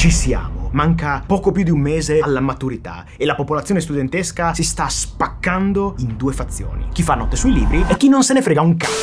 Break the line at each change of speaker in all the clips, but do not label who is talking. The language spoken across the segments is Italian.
Ci siamo. Manca poco più di un mese alla maturità e la popolazione studentesca si sta spaccando in due fazioni. Chi fa notte sui libri e chi non se ne frega un cazzo.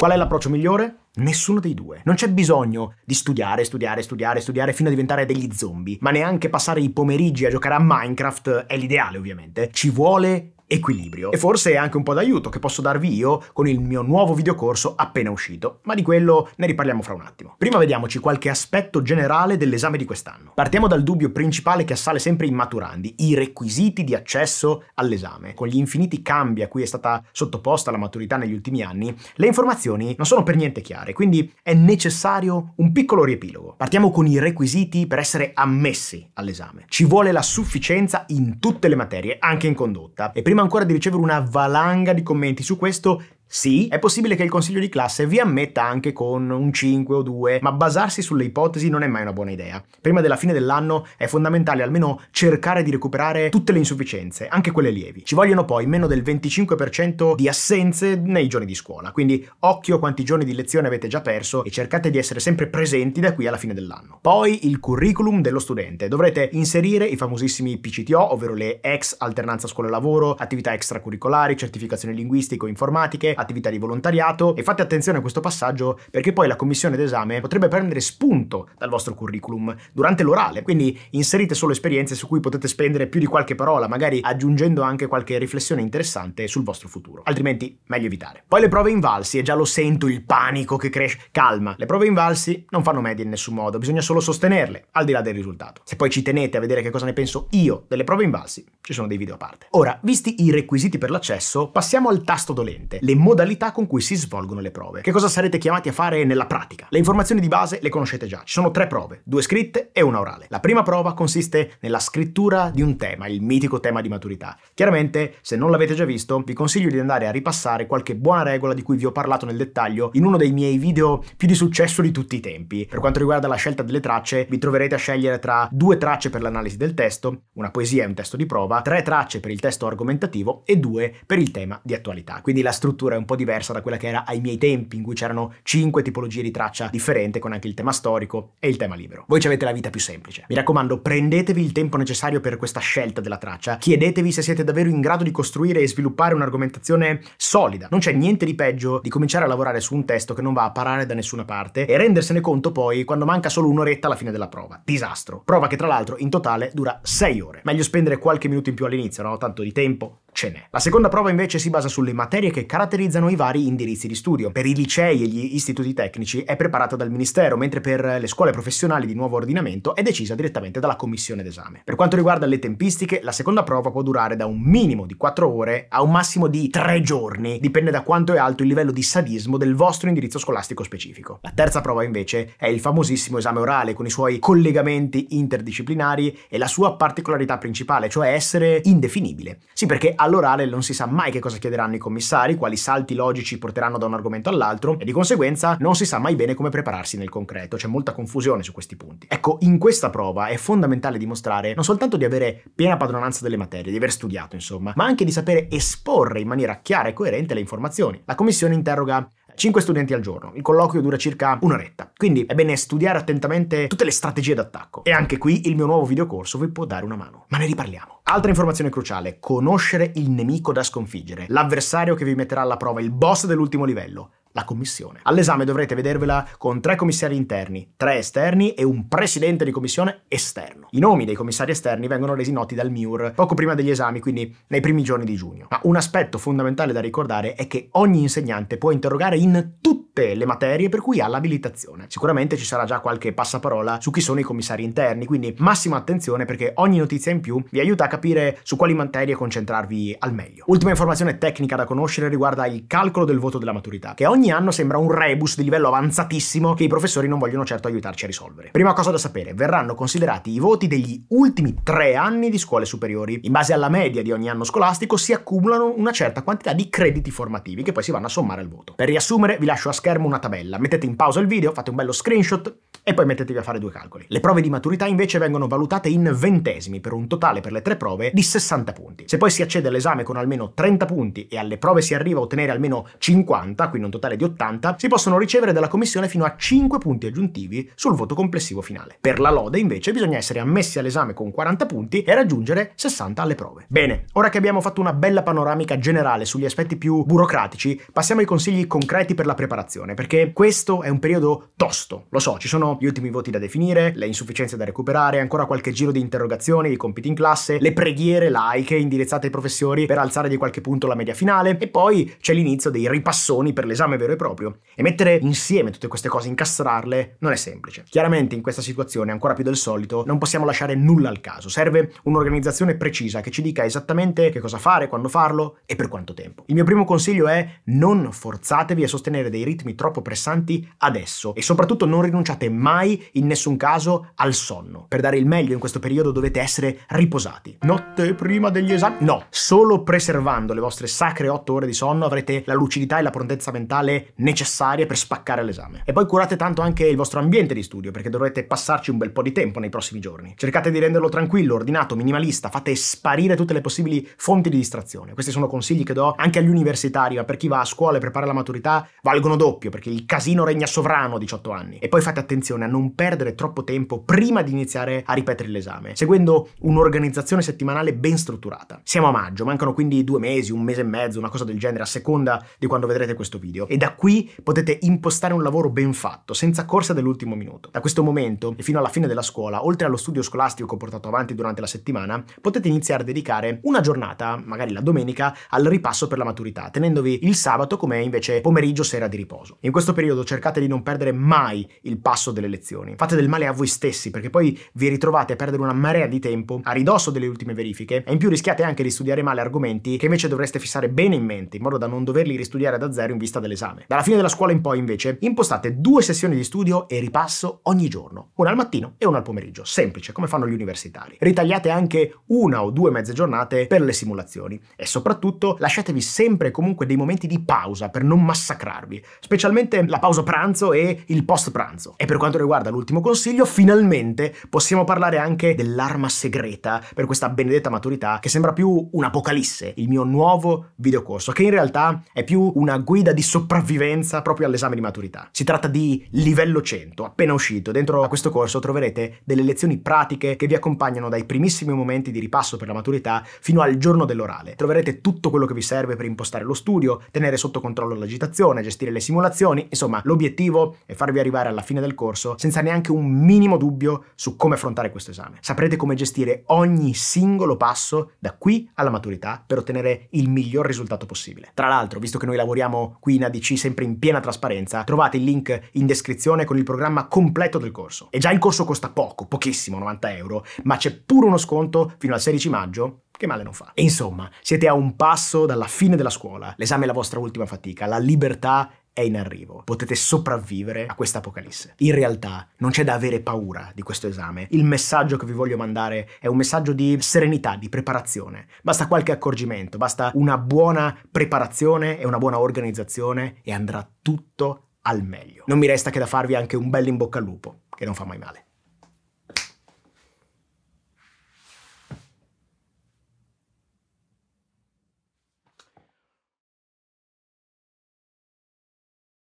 Qual è l'approccio migliore? Nessuno dei due. Non c'è bisogno di studiare, studiare, studiare, studiare fino a diventare degli zombie, ma neanche passare i pomeriggi a giocare a Minecraft è l'ideale ovviamente. Ci vuole equilibrio. E forse è anche un po' d'aiuto che posso darvi io con il mio nuovo videocorso appena uscito, ma di quello ne riparliamo fra un attimo. Prima vediamoci qualche aspetto generale dell'esame di quest'anno. Partiamo dal dubbio principale che assale sempre i maturandi, i requisiti di accesso all'esame. Con gli infiniti cambi a cui è stata sottoposta la maturità negli ultimi anni, le informazioni non sono per niente chiare, quindi è necessario un piccolo riepilogo. Partiamo con i requisiti per essere ammessi all'esame. Ci vuole la sufficienza in tutte le materie, anche in condotta, e prima ancora di ricevere una valanga di commenti su questo sì, è possibile che il consiglio di classe vi ammetta anche con un 5 o 2, ma basarsi sulle ipotesi non è mai una buona idea. Prima della fine dell'anno è fondamentale almeno cercare di recuperare tutte le insufficienze, anche quelle lievi. Ci vogliono poi meno del 25% di assenze nei giorni di scuola, quindi occhio quanti giorni di lezione avete già perso e cercate di essere sempre presenti da qui alla fine dell'anno. Poi il curriculum dello studente. Dovrete inserire i famosissimi PCTO, ovvero le ex alternanza scuola-lavoro, attività extracurricolari, certificazioni linguistiche o informatiche attività di volontariato e fate attenzione a questo passaggio perché poi la commissione d'esame potrebbe prendere spunto dal vostro curriculum durante l'orale, quindi inserite solo esperienze su cui potete spendere più di qualche parola, magari aggiungendo anche qualche riflessione interessante sul vostro futuro, altrimenti meglio evitare. Poi le prove invalsi, e già lo sento il panico che cresce, calma, le prove invalsi non fanno media in nessun modo, bisogna solo sostenerle, al di là del risultato. Se poi ci tenete a vedere che cosa ne penso io delle prove invalsi, ci sono dei video a parte. Ora, visti i requisiti per l'accesso, passiamo al tasto dolente, le modalità con cui si svolgono le prove. Che cosa sarete chiamati a fare nella pratica? Le informazioni di base le conoscete già. Ci sono tre prove, due scritte e una orale. La prima prova consiste nella scrittura di un tema, il mitico tema di maturità. Chiaramente, se non l'avete già visto, vi consiglio di andare a ripassare qualche buona regola di cui vi ho parlato nel dettaglio in uno dei miei video più di successo di tutti i tempi. Per quanto riguarda la scelta delle tracce, vi troverete a scegliere tra due tracce per l'analisi del testo, una poesia e un testo di prova, tre tracce per il testo argomentativo e due per il tema di attualità. Quindi la struttura è un po' diversa da quella che era ai miei tempi, in cui c'erano cinque tipologie di traccia differente con anche il tema storico e il tema libero. Voi ci avete la vita più semplice. Mi raccomando, prendetevi il tempo necessario per questa scelta della traccia, chiedetevi se siete davvero in grado di costruire e sviluppare un'argomentazione solida. Non c'è niente di peggio di cominciare a lavorare su un testo che non va a parare da nessuna parte e rendersene conto poi quando manca solo un'oretta alla fine della prova. Disastro. Prova che tra l'altro in totale dura 6 ore. Meglio spendere qualche minuto in più all'inizio, no? Tanto di tempo ce n'è. La seconda prova invece si basa sulle materie che caratterizzano i vari indirizzi di studio. Per i licei e gli istituti tecnici è preparata dal Ministero, mentre per le scuole professionali di nuovo ordinamento è decisa direttamente dalla commissione d'esame. Per quanto riguarda le tempistiche, la seconda prova può durare da un minimo di 4 ore a un massimo di 3 giorni, dipende da quanto è alto il livello di sadismo del vostro indirizzo scolastico specifico. La terza prova invece è il famosissimo esame orale con i suoi collegamenti interdisciplinari e la sua particolarità principale, cioè essere indefinibile. Sì, perché all'orale non si sa mai che cosa chiederanno i commissari, quali salti logici porteranno da un argomento all'altro e di conseguenza non si sa mai bene come prepararsi nel concreto, c'è molta confusione su questi punti. Ecco, in questa prova è fondamentale dimostrare non soltanto di avere piena padronanza delle materie, di aver studiato insomma, ma anche di sapere esporre in maniera chiara e coerente le informazioni. La commissione interroga 5 studenti al giorno. Il colloquio dura circa un'oretta. Quindi è bene studiare attentamente tutte le strategie d'attacco. E anche qui il mio nuovo videocorso vi può dare una mano. Ma ne riparliamo. Altra informazione cruciale, conoscere il nemico da sconfiggere, l'avversario che vi metterà alla prova, il boss dell'ultimo livello la commissione. All'esame dovrete vedervela con tre commissari interni, tre esterni e un presidente di commissione esterno. I nomi dei commissari esterni vengono resi noti dal MIUR poco prima degli esami, quindi nei primi giorni di giugno. Ma un aspetto fondamentale da ricordare è che ogni insegnante può interrogare in tutte le materie per cui ha l'abilitazione. Sicuramente ci sarà già qualche passaparola su chi sono i commissari interni, quindi massima attenzione perché ogni notizia in più vi aiuta a capire su quali materie concentrarvi al meglio. Ultima informazione tecnica da conoscere riguarda il calcolo del voto della maturità, che ogni ogni anno sembra un rebus di livello avanzatissimo che i professori non vogliono certo aiutarci a risolvere. Prima cosa da sapere, verranno considerati i voti degli ultimi tre anni di scuole superiori. In base alla media di ogni anno scolastico si accumulano una certa quantità di crediti formativi che poi si vanno a sommare al voto. Per riassumere vi lascio a schermo una tabella, mettete in pausa il video, fate un bello screenshot e poi mettetevi a fare due calcoli. Le prove di maturità invece vengono valutate in ventesimi per un totale per le tre prove di 60 punti. Se poi si accede all'esame con almeno 30 punti e alle prove si arriva a ottenere almeno 50, quindi un totale totale di 80, si possono ricevere dalla commissione fino a 5 punti aggiuntivi sul voto complessivo finale. Per la lode invece bisogna essere ammessi all'esame con 40 punti e raggiungere 60 alle prove. Bene, ora che abbiamo fatto una bella panoramica generale sugli aspetti più burocratici, passiamo ai consigli concreti per la preparazione, perché questo è un periodo tosto. Lo so, ci sono gli ultimi voti da definire, le insufficienze da recuperare, ancora qualche giro di interrogazioni, i compiti in classe, le preghiere laiche indirizzate ai professori per alzare di qualche punto la media finale e poi c'è l'inizio dei ripassoni per l'esame vero e proprio. E mettere insieme tutte queste cose, incastrarle, non è semplice. Chiaramente in questa situazione, ancora più del solito, non possiamo lasciare nulla al caso. Serve un'organizzazione precisa che ci dica esattamente che cosa fare, quando farlo e per quanto tempo. Il mio primo consiglio è non forzatevi a sostenere dei ritmi troppo pressanti adesso e soprattutto non rinunciate mai in nessun caso al sonno. Per dare il meglio in questo periodo dovete essere riposati. Notte prima degli esami? No, solo preservando le vostre sacre 8 ore di sonno avrete la lucidità e la prontezza mentale quelle necessarie per spaccare l'esame. E poi curate tanto anche il vostro ambiente di studio, perché dovrete passarci un bel po' di tempo nei prossimi giorni. Cercate di renderlo tranquillo, ordinato, minimalista, fate sparire tutte le possibili fonti di distrazione. Questi sono consigli che do anche agli universitari, ma per chi va a scuola e prepara la maturità valgono doppio, perché il casino regna sovrano a 18 anni. E poi fate attenzione a non perdere troppo tempo prima di iniziare a ripetere l'esame, seguendo un'organizzazione settimanale ben strutturata. Siamo a maggio, mancano quindi due mesi, un mese e mezzo, una cosa del genere, a seconda di quando vedrete questo video. E da da qui potete impostare un lavoro ben fatto, senza corsa dell'ultimo minuto. Da questo momento e fino alla fine della scuola, oltre allo studio scolastico portato avanti durante la settimana, potete iniziare a dedicare una giornata, magari la domenica, al ripasso per la maturità, tenendovi il sabato come invece pomeriggio sera di riposo. In questo periodo cercate di non perdere mai il passo delle lezioni. Fate del male a voi stessi perché poi vi ritrovate a perdere una marea di tempo a ridosso delle ultime verifiche e in più rischiate anche di studiare male argomenti che invece dovreste fissare bene in mente in modo da non doverli ristudiare da zero in vista dell'esame esame. Dalla fine della scuola in poi, invece, impostate due sessioni di studio e ripasso ogni giorno, una al mattino e una al pomeriggio, semplice, come fanno gli universitari. Ritagliate anche una o due mezze giornate per le simulazioni e soprattutto lasciatevi sempre comunque dei momenti di pausa per non massacrarvi, specialmente la pausa pranzo e il post pranzo. E per quanto riguarda l'ultimo consiglio, finalmente possiamo parlare anche dell'arma segreta per questa benedetta maturità che sembra più un'apocalisse, il mio nuovo videocorso, che in realtà è più una guida di sopravvivenza sopravvivenza proprio all'esame di maturità. Si tratta di livello 100, appena uscito. Dentro a questo corso troverete delle lezioni pratiche che vi accompagnano dai primissimi momenti di ripasso per la maturità fino al giorno dell'orale. Troverete tutto quello che vi serve per impostare lo studio, tenere sotto controllo l'agitazione, gestire le simulazioni, insomma l'obiettivo è farvi arrivare alla fine del corso senza neanche un minimo dubbio su come affrontare questo esame. Saprete come gestire ogni singolo passo da qui alla maturità per ottenere il miglior risultato possibile. Tra l'altro, visto che noi lavoriamo qui in ADC pubblici, sempre in piena trasparenza, trovate il link in descrizione con il programma completo del corso. E già il corso costa poco, pochissimo, 90 euro, ma c'è pure uno sconto fino al 16 maggio che male non fa. E insomma, siete a un passo dalla fine della scuola. L'esame è la vostra ultima fatica, la libertà è in arrivo. Potete sopravvivere a questa apocalisse. In realtà non c'è da avere paura di questo esame. Il messaggio che vi voglio mandare è un messaggio di serenità, di preparazione. Basta qualche accorgimento, basta una buona preparazione e una buona organizzazione e andrà tutto al meglio. Non mi resta che da farvi anche un bel in bocca al lupo, che non fa mai male.